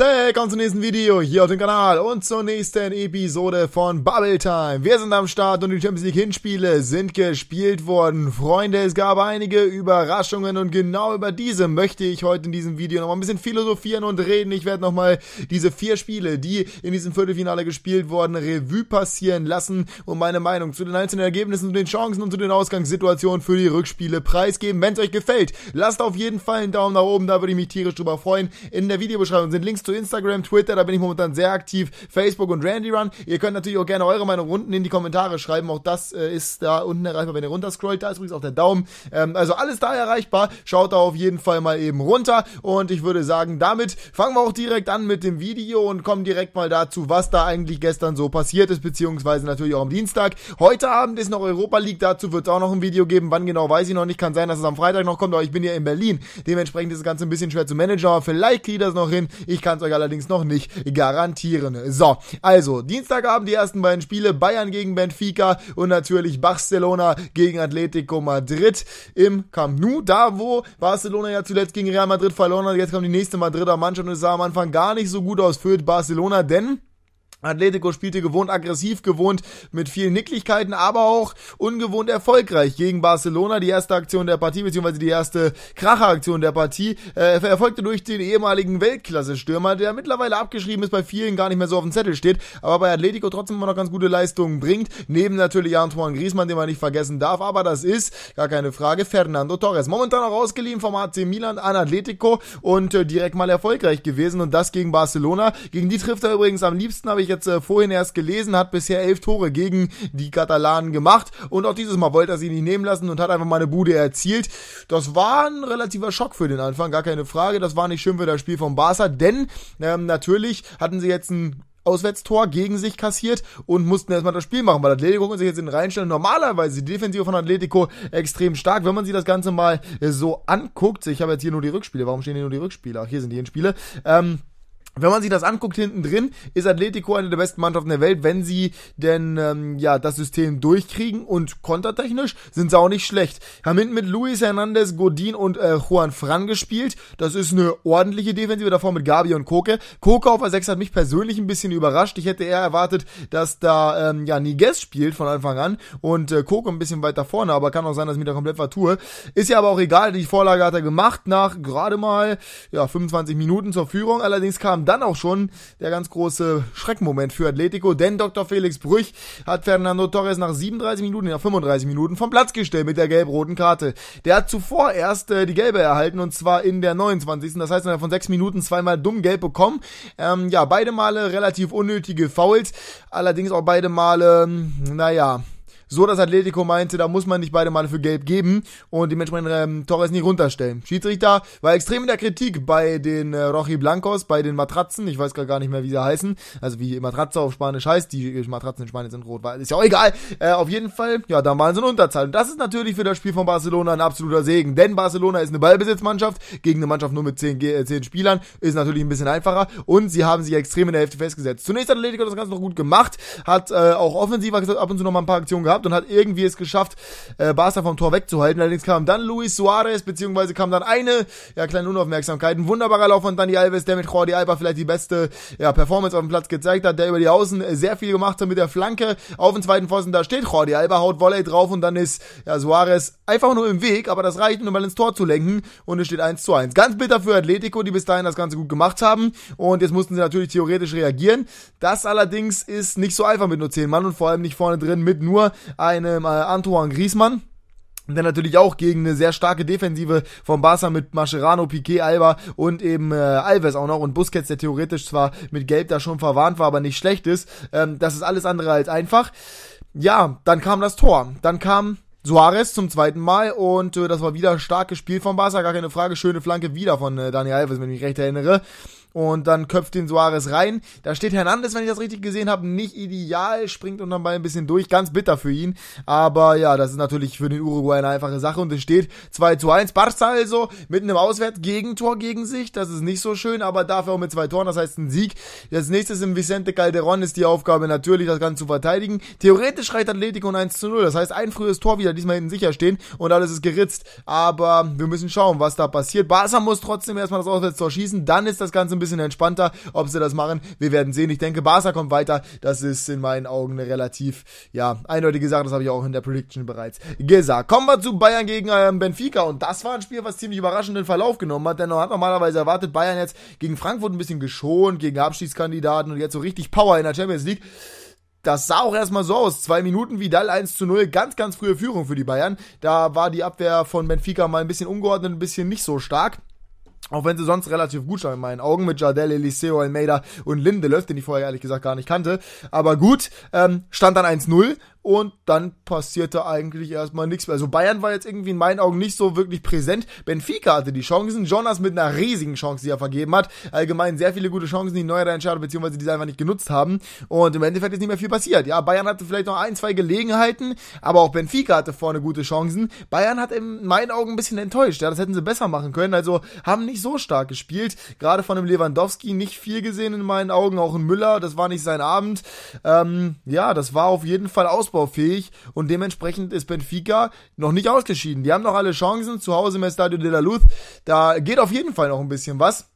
Hey, kommt zum nächsten Video hier auf dem Kanal und zur nächsten Episode von Bubble Time. Wir sind am Start und die Champions League Hinspiele sind gespielt worden. Freunde, es gab einige Überraschungen und genau über diese möchte ich heute in diesem Video nochmal ein bisschen philosophieren und reden. Ich werde nochmal diese vier Spiele, die in diesem Viertelfinale gespielt wurden, Revue passieren lassen und meine Meinung zu den einzelnen Ergebnissen, zu den Chancen und zu den Ausgangssituationen für die Rückspiele preisgeben. Wenn es euch gefällt, lasst auf jeden Fall einen Daumen nach oben, da würde ich mich tierisch drüber freuen. In der Videobeschreibung sind Links Links zu Instagram, Twitter, da bin ich momentan sehr aktiv, Facebook und Randy Run. Ihr könnt natürlich auch gerne eure Meinung unten in die Kommentare schreiben. Auch das äh, ist da unten erreichbar, wenn ihr runterscrollt. Da ist übrigens auch der Daumen. Ähm, also alles da erreichbar. Schaut da auf jeden Fall mal eben runter. Und ich würde sagen, damit fangen wir auch direkt an mit dem Video und kommen direkt mal dazu, was da eigentlich gestern so passiert ist, beziehungsweise natürlich auch am Dienstag. Heute Abend ist noch Europa League, dazu wird es auch noch ein Video geben. Wann genau, weiß ich noch nicht. Kann sein, dass es am Freitag noch kommt, aber ich bin ja in Berlin. Dementsprechend ist das Ganze ein bisschen schwer zu managen, aber vielleicht kriege ich das noch hin. Ich kann es euch allerdings noch nicht garantieren. So, also, Dienstagabend die ersten beiden Spiele, Bayern gegen Benfica und natürlich Barcelona gegen Atletico Madrid im Camp Nou, da wo Barcelona ja zuletzt gegen Real Madrid verloren hat, jetzt kommt die nächste Madrider Mannschaft und es sah am Anfang gar nicht so gut aus für Barcelona, denn Atletico spielte gewohnt aggressiv, gewohnt mit vielen Nicklichkeiten, aber auch ungewohnt erfolgreich gegen Barcelona. Die erste Aktion der Partie, beziehungsweise die erste Kracheraktion der Partie, äh, erfolgte durch den ehemaligen Weltklasse-Stürmer, der mittlerweile abgeschrieben ist, bei vielen gar nicht mehr so auf dem Zettel steht, aber bei Atletico trotzdem immer noch ganz gute Leistungen bringt. Neben natürlich Antoine Griezmann, den man nicht vergessen darf, aber das ist, gar keine Frage, Fernando Torres. Momentan auch ausgeliehen vom AC Milan an Atletico und äh, direkt mal erfolgreich gewesen und das gegen Barcelona. Gegen die trifft er übrigens am liebsten, habe ich ich jetzt äh, vorhin erst gelesen, hat bisher elf Tore gegen die Katalanen gemacht und auch dieses Mal wollte er sie nicht nehmen lassen und hat einfach mal eine Bude erzielt. Das war ein relativer Schock für den Anfang, gar keine Frage. Das war nicht schön für das Spiel von Barca, denn ähm, natürlich hatten sie jetzt ein Auswärtstor gegen sich kassiert und mussten erstmal das Spiel machen, weil Atletico konnte sich jetzt in den reinstellen. Normalerweise die Defensive von Atletico extrem stark. Wenn man sich das Ganze mal äh, so anguckt, ich habe jetzt hier nur die Rückspiele, warum stehen hier nur die Rückspiele? Ach, hier sind die Hinspiele. Ähm, wenn man sich das anguckt hinten drin, ist Atletico eine der besten Mannschaften der Welt, wenn sie denn ähm, ja das System durchkriegen und kontertechnisch sind sie auch nicht schlecht. Haben hinten mit Luis Hernandez, Godin und äh, Juan Fran gespielt. Das ist eine ordentliche Defensive davor mit Gabi und Koke. Koke auf A6 hat mich persönlich ein bisschen überrascht. Ich hätte eher erwartet, dass da ähm, ja Niguez spielt von Anfang an und äh, Koke ein bisschen weiter vorne, aber kann auch sein, dass ich mich da komplett vertue. Ist ja aber auch egal, die Vorlage hat er gemacht nach gerade mal ja 25 Minuten zur Führung. Allerdings kam dann auch schon der ganz große Schreckmoment für Atletico, denn Dr. Felix Brüch hat Fernando Torres nach 37 Minuten, nach 35 Minuten vom Platz gestellt mit der gelb-roten Karte. Der hat zuvor erst äh, die gelbe erhalten und zwar in der 29. Das heißt, er hat von 6 Minuten zweimal dumm gelb bekommen. Ähm, ja, beide Male relativ unnötige Fouls, allerdings auch beide Male, ähm, naja, so dass Atletico meinte, da muss man nicht beide Male für Gelb geben und dementsprechend ähm, Torres nicht runterstellen. Schiedsrichter war extrem in der Kritik bei den äh, Rochi Blancos, bei den Matratzen, ich weiß gar nicht mehr, wie sie heißen, also wie Matratze auf Spanisch heißt, die äh, Matratzen in Spanien sind rot, weil ist ja auch egal. Äh, auf jeden Fall, ja, da waren sie in Unterzahl. Und das ist natürlich für das Spiel von Barcelona ein absoluter Segen, denn Barcelona ist eine Ballbesitzmannschaft gegen eine Mannschaft nur mit 10, äh, zehn Spielern, ist natürlich ein bisschen einfacher und sie haben sich extrem in der Hälfte festgesetzt. Zunächst hat Atletico das Ganze noch gut gemacht, hat äh, auch offensiver gesagt, ab und zu noch mal ein paar Aktionen gehabt, gehabt und hat irgendwie es geschafft, äh, Barca vom Tor wegzuhalten. Allerdings kam dann Luis Suarez, beziehungsweise kam dann eine, ja, kleine Unaufmerksamkeit. Ein wunderbarer Lauf von Dani Alves, der mit Jordi Alba vielleicht die beste, ja, Performance auf dem Platz gezeigt hat, der über die Außen äh, sehr viel gemacht hat mit der Flanke auf den zweiten Pfosten. Da steht Jordi Alba, haut Volley drauf und dann ist, ja, Suarez einfach nur im Weg, aber das reicht, um mal ins Tor zu lenken und es steht 1 zu 1. Ganz bitter für Atletico, die bis dahin das Ganze gut gemacht haben und jetzt mussten sie natürlich theoretisch reagieren. Das allerdings ist nicht so einfach mit nur 10 Mann und vor allem nicht vorne drin mit nur einem äh, Antoine Griezmann. Der natürlich auch gegen eine sehr starke Defensive von Barca mit Mascherano, Piquet, Alba und eben äh, Alves auch noch und Busquets, der theoretisch zwar mit Gelb da schon verwarnt war, aber nicht schlecht ist. Ähm, das ist alles andere als einfach. Ja, dann kam das Tor. Dann kam Suarez zum zweiten Mal und äh, das war wieder ein starkes Spiel von Barca, gar keine Frage. Schöne Flanke wieder von äh, Daniel Alves, wenn ich mich recht erinnere und dann köpft den Suarez rein. Da steht Hernandez, wenn ich das richtig gesehen habe, nicht ideal, springt unterm Ball ein bisschen durch, ganz bitter für ihn. Aber ja, das ist natürlich für den Uruguay eine einfache Sache und es steht 2 zu 1. Barca also mit einem Auswärtsgegentor gegen sich, das ist nicht so schön, aber dafür auch mit zwei Toren, das heißt ein Sieg. Das nächste im Vicente Calderon ist die Aufgabe natürlich, das Ganze zu verteidigen. Theoretisch reicht Atletico 1 zu 0, das heißt ein frühes Tor wieder, diesmal hinten sicher stehen und alles ist geritzt. Aber wir müssen schauen, was da passiert. Barca muss trotzdem erstmal das Auswärtstor schießen, dann ist das Ganze ein bisschen entspannter. Ob sie das machen, wir werden sehen. Ich denke, Barca kommt weiter. Das ist in meinen Augen eine relativ, ja, eindeutige Sache. Das habe ich auch in der Prediction bereits gesagt. Kommen wir zu Bayern gegen ähm, Benfica. Und das war ein Spiel, was ziemlich überraschenden Verlauf genommen hat. Denn man hat normalerweise erwartet, Bayern jetzt gegen Frankfurt ein bisschen geschont, gegen Abstiegskandidaten und jetzt so richtig Power in der Champions League. Das sah auch erstmal so aus. Zwei Minuten Vidal 1 zu 0. Ganz, ganz frühe Führung für die Bayern. Da war die Abwehr von Benfica mal ein bisschen ungeordnet, ein bisschen nicht so stark. Auch wenn sie sonst relativ gut stand in meinen Augen mit Jardel, Eliseo, Almeida und Lindelöf, den ich vorher ehrlich gesagt gar nicht kannte. Aber gut, ähm, stand dann 1-0 und dann passierte eigentlich erstmal nichts mehr. Also Bayern war jetzt irgendwie in meinen Augen nicht so wirklich präsent. Benfica hatte die Chancen, Jonas mit einer riesigen Chance, die er vergeben hat. Allgemein sehr viele gute Chancen, die Neuer dann beziehungsweise die sie einfach nicht genutzt haben. Und im Endeffekt ist nicht mehr viel passiert. Ja, Bayern hatte vielleicht noch ein, zwei Gelegenheiten, aber auch Benfica hatte vorne gute Chancen. Bayern hat in meinen Augen ein bisschen enttäuscht. Ja, das hätten sie besser machen können. Also haben nicht so stark gespielt. Gerade von dem Lewandowski nicht viel gesehen in meinen Augen. Auch in Müller, das war nicht sein Abend. Ähm, ja, das war auf jeden Fall Ausbau ausbaufähig und dementsprechend ist Benfica noch nicht ausgeschieden. Die haben noch alle Chancen zu Hause im Estadio de la Luz. Da geht auf jeden Fall noch ein bisschen was.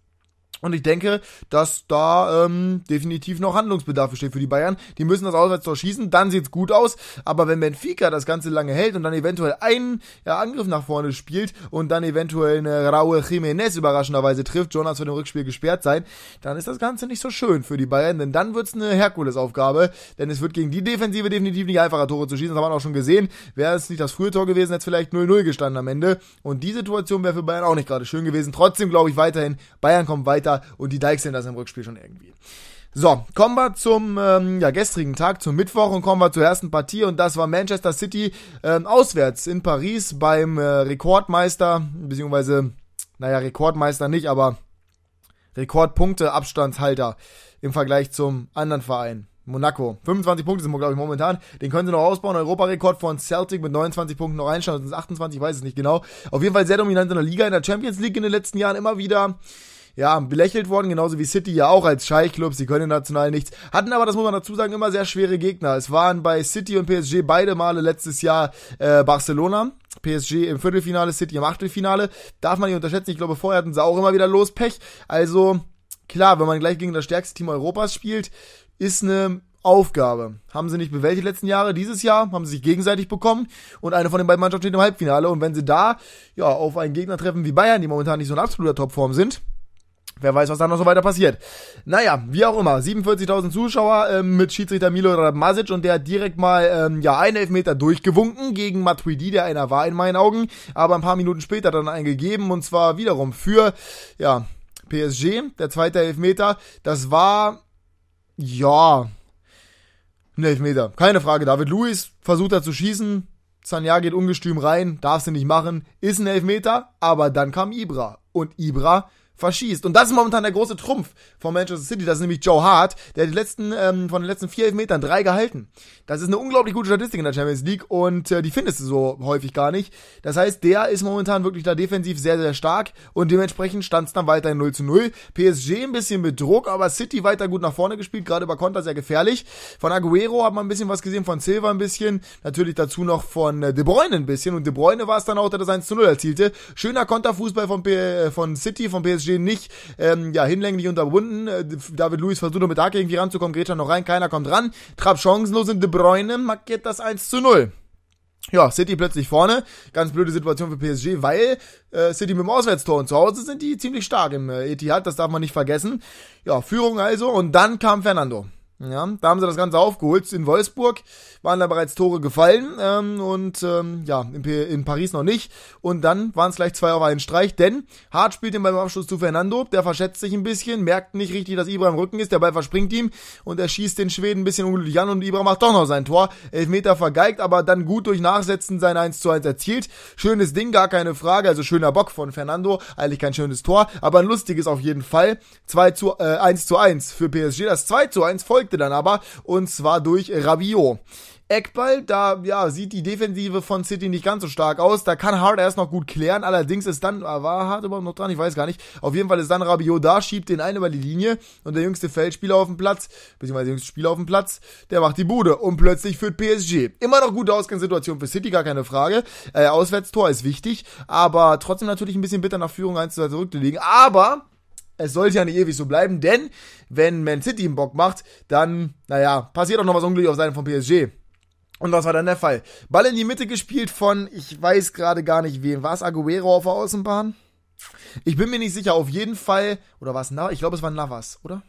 Und ich denke, dass da ähm, definitiv noch Handlungsbedarf besteht für die Bayern. Die müssen das Auswärtstor schießen, dann sieht's gut aus. Aber wenn Benfica das Ganze lange hält und dann eventuell einen ja, Angriff nach vorne spielt und dann eventuell eine Raúl Jiménez überraschenderweise trifft, Jonas wird im Rückspiel gesperrt sein, dann ist das Ganze nicht so schön für die Bayern, denn dann wird's eine Herkulesaufgabe, denn es wird gegen die Defensive definitiv nicht einfacher Tore zu schießen, das haben wir auch schon gesehen. Wäre es nicht das frühe Tor gewesen, hätte es vielleicht 0-0 gestanden am Ende. Und die Situation wäre für Bayern auch nicht gerade schön gewesen. Trotzdem glaube ich weiterhin, Bayern kommt weiter weiter und die Dykes sehen das im Rückspiel schon irgendwie. So, kommen wir zum ähm, ja, gestrigen Tag, zum Mittwoch und kommen wir zur ersten Partie und das war Manchester City ähm, auswärts in Paris beim äh, Rekordmeister, beziehungsweise, naja, Rekordmeister nicht, aber Rekordpunkte-Abstandshalter im Vergleich zum anderen Verein. Monaco. 25 Punkte sind wir, glaube ich, momentan. Den können sie noch ausbauen. Europarekord von Celtic mit 29 Punkten noch einstellen. Das sind 28, ich weiß es nicht genau. Auf jeden Fall sehr dominant in der Liga, in der Champions League in den letzten Jahren immer wieder ja, belächelt worden, genauso wie City ja auch als Scheichklub, sie können national nichts, hatten aber, das muss man dazu sagen, immer sehr schwere Gegner. Es waren bei City und PSG beide Male letztes Jahr äh, Barcelona, PSG im Viertelfinale, City im Achtelfinale, darf man nicht unterschätzen, ich glaube, vorher hatten sie auch immer wieder los Pech, also klar, wenn man gleich gegen das stärkste Team Europas spielt, ist eine Aufgabe. Haben sie nicht bewältigt die letzten Jahre. Dieses Jahr haben sie sich gegenseitig bekommen und eine von den beiden Mannschaften steht im Halbfinale. Und wenn sie da ja auf einen Gegner treffen wie Bayern, die momentan nicht so in absoluter Topform sind, Wer weiß, was da noch so weiter passiert. Naja, wie auch immer, 47.000 Zuschauer ähm, mit Schiedsrichter Milo Radmasic und der hat direkt mal ähm, ja einen Elfmeter durchgewunken gegen Matuidi, der einer war in meinen Augen, aber ein paar Minuten später dann eingegeben und zwar wiederum für ja PSG, der zweite Elfmeter. Das war ja ein Elfmeter, keine Frage. David Luis versucht da zu schießen, Sanja geht ungestüm rein, darfst du nicht machen, ist ein Elfmeter, aber dann kam Ibra und Ibra verschießt. Und das ist momentan der große Trumpf von Manchester City. Das ist nämlich Joe Hart. Der die letzten, ähm, von den letzten vier Elfmetern drei gehalten. Das ist eine unglaublich gute Statistik in der Champions League und äh, die findest du so häufig gar nicht. Das heißt, der ist momentan wirklich da defensiv sehr, sehr stark und dementsprechend stand es dann weiterhin 0 zu 0. PSG ein bisschen mit Druck, aber City weiter gut nach vorne gespielt, gerade über Konter sehr gefährlich. Von Aguero hat man ein bisschen was gesehen, von Silva ein bisschen, natürlich dazu noch von äh, De Bruyne ein bisschen und De Bruyne war es dann auch, der das 1 zu 0 erzielte. Schöner Konterfußball von, P äh, von City, von PSG PSG nicht ähm, ja, hinlänglich unterbunden. Äh, David Luiz versucht nur mit Hake irgendwie ranzukommen, Gretscher noch rein, keiner kommt ran. Trapp chancenlos in De Bruyne, markiert das 1 zu 0. Ja, City plötzlich vorne. Ganz blöde Situation für PSG, weil äh, City mit dem Auswärtstor und zu Hause sind die ziemlich stark im äh, Etihad, das darf man nicht vergessen. Ja, Führung also und dann kam Fernando. Ja, da haben sie das Ganze aufgeholt. In Wolfsburg waren da bereits Tore gefallen ähm, und ähm, ja, in, in, Paris noch nicht. Und dann waren es gleich zwei auf einen Streich, denn Hart spielt ihn beim Abschluss zu Fernando. Der verschätzt sich ein bisschen, merkt nicht richtig, dass Ibra im Rücken ist. Der Ball verspringt ihm und er schießt den Schweden ein bisschen unglücklich an und Ibra macht doch noch sein Tor. Elfmeter vergeigt, aber dann gut durch Nachsetzen sein 1 zu 1 erzielt. Schönes Ding, gar keine Frage. Also schöner Bock von Fernando. Eigentlich kein schönes Tor, aber ein lustiges auf jeden Fall. 2 zu, äh, 1 zu 1 für PSG. Das 2 zu 1 folgt kippte dann aber und zwar durch Rabiot. Eckball, da ja, sieht die Defensive von City nicht ganz so stark aus. Da kann Hart erst noch gut klären. Allerdings ist dann, ah, war Hart überhaupt noch dran? Ich weiß gar nicht. Auf jeden Fall ist dann Rabiot da, schiebt den einen über die Linie und der jüngste Feldspieler auf dem Platz, beziehungsweise der jüngste Spieler auf dem Platz, der macht die Bude und plötzlich führt PSG. Immer noch gute Ausgangssituation für City, gar keine Frage. Äh, Auswärtstor ist wichtig, aber trotzdem natürlich ein bisschen bitter nach Führung 1 zu 2 zurückzulegen. Aber es sollte ja nicht ewig so bleiben, denn wenn Man City ihm Bock macht, dann, naja, passiert auch noch was Unglück auf Seiten von PSG. Und was war dann der Fall. Ball in die Mitte gespielt von, ich weiß gerade gar nicht wen, war es Aguero auf der Außenbahn? Ich bin mir nicht sicher, auf jeden Fall, oder war es Navas? Ich glaube, es war Navas, oder?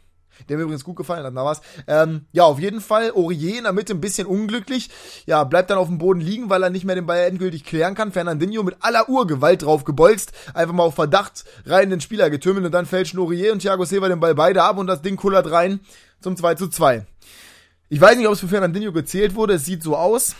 der mir übrigens gut gefallen hat, damals. Ähm, ja, auf jeden Fall, Aurier in der Mitte ein bisschen unglücklich. Ja, bleibt dann auf dem Boden liegen, weil er nicht mehr den Ball endgültig klären kann. Fernandinho mit aller Urgewalt drauf gebolzt, einfach mal auf Verdacht rein in den Spieler getümmelt und dann fälschen Aurier und Thiago Silva den Ball beide ab und das Ding kullert rein zum 2 zu 2. Ich weiß nicht, ob es für Fernandinho gezählt wurde, es sieht so aus.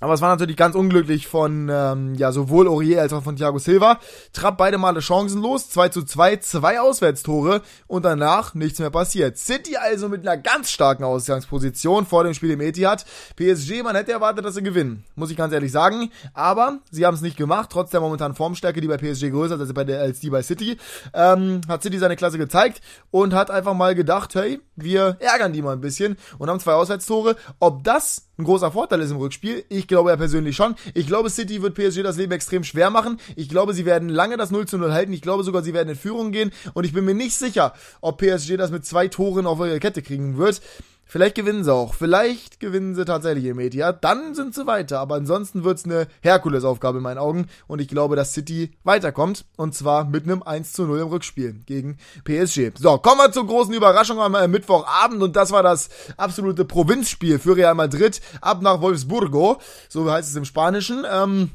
Aber es war natürlich ganz unglücklich von ähm, ja sowohl Aurier als auch von Thiago Silva. Trapp beide Male chancenlos, 2 zu 2, zwei Auswärtstore und danach nichts mehr passiert. City also mit einer ganz starken Ausgangsposition vor dem Spiel im Etihad. PSG, man hätte erwartet, dass sie gewinnen, muss ich ganz ehrlich sagen. Aber sie haben es nicht gemacht, trotz der momentanen Formstärke, die bei PSG größer ist als, bei der, als die bei City. Ähm, hat City seine Klasse gezeigt und hat einfach mal gedacht, hey, wir ärgern die mal ein bisschen und haben zwei Auswärtstore. Ob das ein großer Vorteil ist im Rückspiel. Ich glaube ja persönlich schon. Ich glaube, City wird PSG das Leben extrem schwer machen. Ich glaube, sie werden lange das 0 zu 0 halten. Ich glaube sogar, sie werden in Führung gehen. Und ich bin mir nicht sicher, ob PSG das mit zwei Toren auf ihre Kette kriegen wird. Vielleicht gewinnen sie auch. Vielleicht gewinnen sie tatsächlich im Media. Dann sind sie weiter. Aber ansonsten wird's eine Herkulesaufgabe in meinen Augen. Und ich glaube, dass City weiterkommt. Und zwar mit einem 1 zu 0 im Rückspiel gegen PSG. So, kommen wir zur großen Überraschung am äh, Mittwochabend. Und das war das absolute Provinzspiel für Real Madrid. Ab nach Wolfsburgo. So heißt es im Spanischen. Ähm,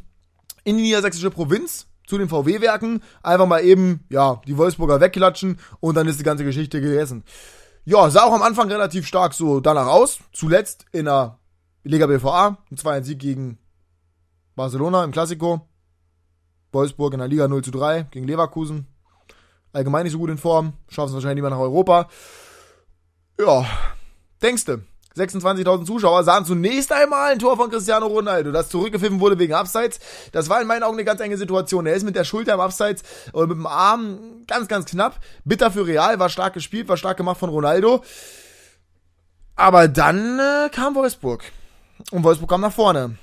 in die niedersächsische Provinz zu den VW-Werken. Einfach mal eben, ja, die Wolfsburger wegklatschen. Und dann ist die ganze Geschichte gegessen. Ja, sah auch am Anfang relativ stark so danach aus. Zuletzt in der Liga BVA. Ein 2-1-Sieg gegen Barcelona im Klassiko. Wolfsburg in der Liga 0 zu 3 gegen Leverkusen. Allgemein nicht so gut in Form. Schaffen es wahrscheinlich lieber nach Europa. Ja, denkste. 26.000 Zuschauer sahen zunächst einmal ein Tor von Cristiano Ronaldo, das zurückgepfiffen wurde wegen Abseits. Das war in meinen Augen eine ganz enge Situation. Er ist mit der Schulter im Abseits oder äh, mit dem Arm ganz, ganz knapp. Bitter für Real, war stark gespielt, war stark gemacht von Ronaldo. Aber dann äh, kam Wolfsburg. Und Wolfsburg kam nach vorne.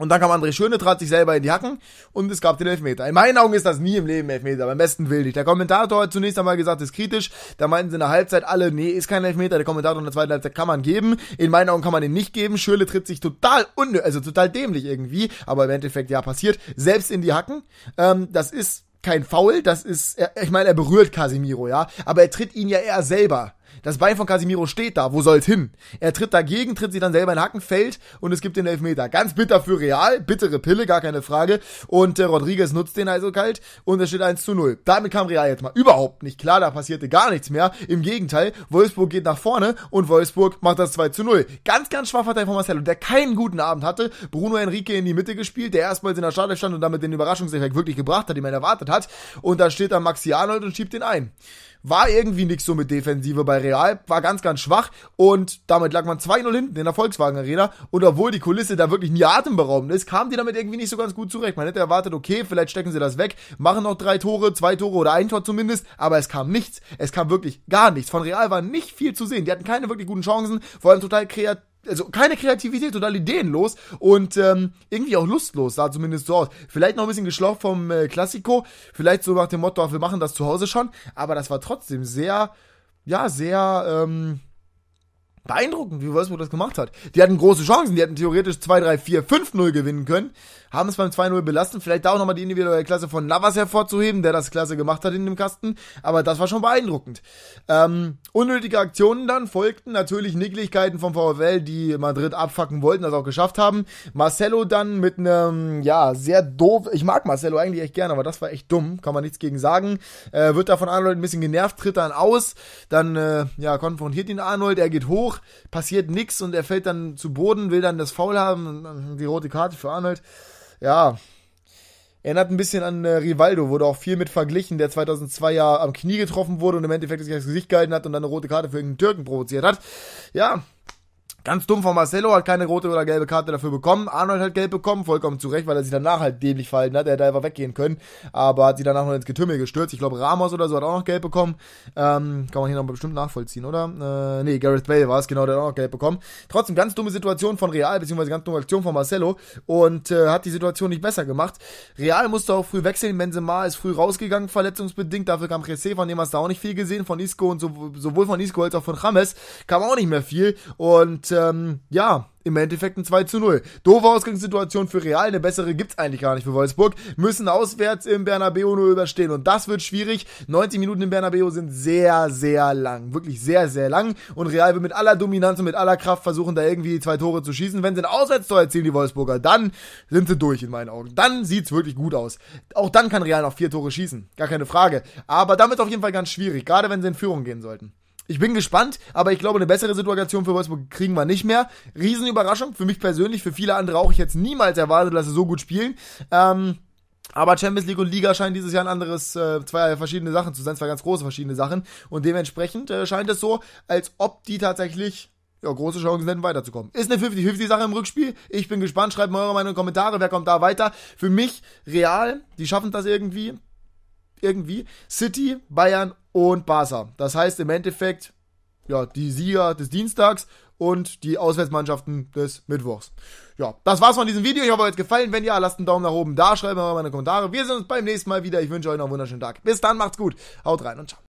Und dann kam André Schöne, trat sich selber in die Hacken und es gab den Elfmeter. In meinen Augen ist das nie im Leben Elfmeter, beim besten will nicht. Der Kommentator hat zunächst einmal gesagt, ist kritisch. Da meinten sie in der Halbzeit alle, nee, ist kein Elfmeter. Der Kommentator in der zweiten Halbzeit kann man geben. In meinen Augen kann man den nicht geben. Schöne tritt sich total unnötig, also total dämlich irgendwie, aber im Endeffekt ja passiert, selbst in die Hacken. Ähm, das ist kein Foul, das ist, ich meine, er berührt Casimiro, ja, aber er tritt ihn ja eher selber das Bein von Casimiro steht da, wo soll's hin? Er tritt dagegen, tritt sie dann selber in Hacken, fällt und es gibt den Elfmeter. Ganz bitter für Real, bittere Pille, gar keine Frage. Und äh, Rodriguez nutzt den also kalt und es steht 1 zu 0. Damit kam Real jetzt mal überhaupt nicht klar, da passierte gar nichts mehr. Im Gegenteil, Wolfsburg geht nach vorne und Wolfsburg macht das 2 zu 0. Ganz, ganz schwacher Teil von Marcelo, der keinen guten Abend hatte. Bruno Enrique in die Mitte gespielt, der erstmals in der Schale stand und damit den Überraschungseffekt wirklich gebracht hat, den man erwartet hat. Und da steht dann Maxi Arnold und schiebt den ein. War irgendwie nix so mit Defensive bei Real, war ganz, ganz schwach und damit lag man 2-0 hinten in der Volkswagen Arena und obwohl die Kulisse da wirklich nie atemberaubend ist, kamen die damit irgendwie nicht so ganz gut zurecht. Man hätte erwartet, okay, vielleicht stecken sie das weg, machen noch drei Tore, zwei Tore oder ein Tor zumindest, aber es kam nichts. Es kam wirklich gar nichts. Von Real war nicht viel zu sehen. Die hatten keine wirklich guten Chancen, vor allem total kreativ also keine Kreativität, total ideenlos und ähm, irgendwie auch lustlos, sah zumindest so aus. Vielleicht noch ein bisschen geschlaucht vom äh, Klassiko, vielleicht so nach dem Motto, wir machen das zu Hause schon, aber das war trotzdem sehr, ja, sehr, ähm, beeindruckend, wie Wolfsburg das gemacht hat. Die hatten große Chancen, die hätten theoretisch 2, 3, 4, 5-0 gewinnen können, haben es beim 2-0 belastet, vielleicht da auch nochmal die individuelle Klasse von Navas hervorzuheben, der das klasse gemacht hat in dem Kasten, aber das war schon beeindruckend. Ähm, unnötige Aktionen dann folgten, natürlich Nicklichkeiten vom VfL, die Madrid abfacken wollten, das auch geschafft haben. Marcelo dann mit einem, ja, sehr doof, ich mag Marcelo eigentlich echt gerne, aber das war echt dumm, kann man nichts gegen sagen. Äh, wird da von Arnold ein bisschen genervt, tritt dann aus, dann, äh, ja, konfrontiert ihn Arnold, er geht hoch, hoch, passiert nichts und er fällt dann zu Boden, will dann das Foul haben und die rote Karte für Arnold. Ja, erinnert ein bisschen an äh, Rivaldo, wurde auch viel mit verglichen, der 2002 ja am Knie getroffen wurde und im Endeffekt sich das Gesicht gehalten hat und dann eine rote Karte für irgendeinen Türken provoziert hat. Ja, Ganz dumm von Marcelo, hat keine rote oder gelbe Karte dafür bekommen. Arnold hat gelb bekommen, vollkommen zu Recht, weil er sich danach halt dämlich verhalten hat. Er hätte einfach weggehen können, aber hat sich danach noch ins Getümmel gestürzt. Ich glaube, Ramos oder so hat auch noch gelb bekommen. Ähm, kann man hier noch bestimmt nachvollziehen, oder? Äh, nee, Gareth Bale war es, genau, der hat auch noch gelb bekommen. Trotzdem, ganz dumme Situation von Real, beziehungsweise ganz dumme Aktion von Marcelo und äh, hat die Situation nicht besser gemacht. Real musste auch früh wechseln. Benzema ist früh rausgegangen, verletzungsbedingt. Dafür kam Jesse, von dem hast du auch nicht viel gesehen. Von Isco und so, sowohl von Isco als auch von James kam auch nicht mehr viel. Und äh, ähm, ja, im Endeffekt ein 2 zu 0. Doofe Ausgangssituation für Real, eine bessere gibt's eigentlich gar nicht für Wolfsburg. Müssen auswärts im Bernabeu nur überstehen und das wird schwierig. 90 Minuten im Bernabeu sind sehr, sehr lang. Wirklich sehr, sehr lang und Real wird mit aller Dominanz und mit aller Kraft versuchen, da irgendwie zwei Tore zu schießen. Wenn sie ein Auswärtstor erzielen, die Wolfsburger, dann sind sie durch in meinen Augen. Dann sieht's wirklich gut aus. Auch dann kann Real noch vier Tore schießen. Gar keine Frage. Aber damit auf jeden Fall ganz schwierig, gerade wenn sie in Führung gehen sollten. Ich bin gespannt, aber ich glaube, eine bessere Situation für Wolfsburg kriegen wir nicht mehr. Riesenüberraschung, für mich persönlich, für viele andere auch. Ich hätte niemals erwartet, dass sie so gut spielen. Ähm, aber Champions League und Liga scheinen dieses Jahr ein anderes, äh, zwei verschiedene Sachen zu sein, zwei ganz große verschiedene Sachen. Und dementsprechend äh, scheint es so, als ob die tatsächlich ja, große Chancen hätten, weiterzukommen. Ist eine 50-50-Sache im Rückspiel. Ich bin gespannt. Schreibt mal eure Meinung in die Kommentare. Wer kommt da weiter? Für mich real. Die schaffen das irgendwie irgendwie City, Bayern und Barca. Das heißt im Endeffekt, ja, die Sieger des Dienstags und die Auswärtsmannschaften des Mittwochs. Ja, das war's von diesem Video. Ich hoffe, euch hat gefallen. Wenn ja, lasst einen Daumen nach oben da, schreibt mir mal meine Kommentare. Wir sehen uns beim nächsten Mal wieder. Ich wünsche euch noch einen wunderschönen Tag. Bis dann, macht's gut. Haut rein und ciao.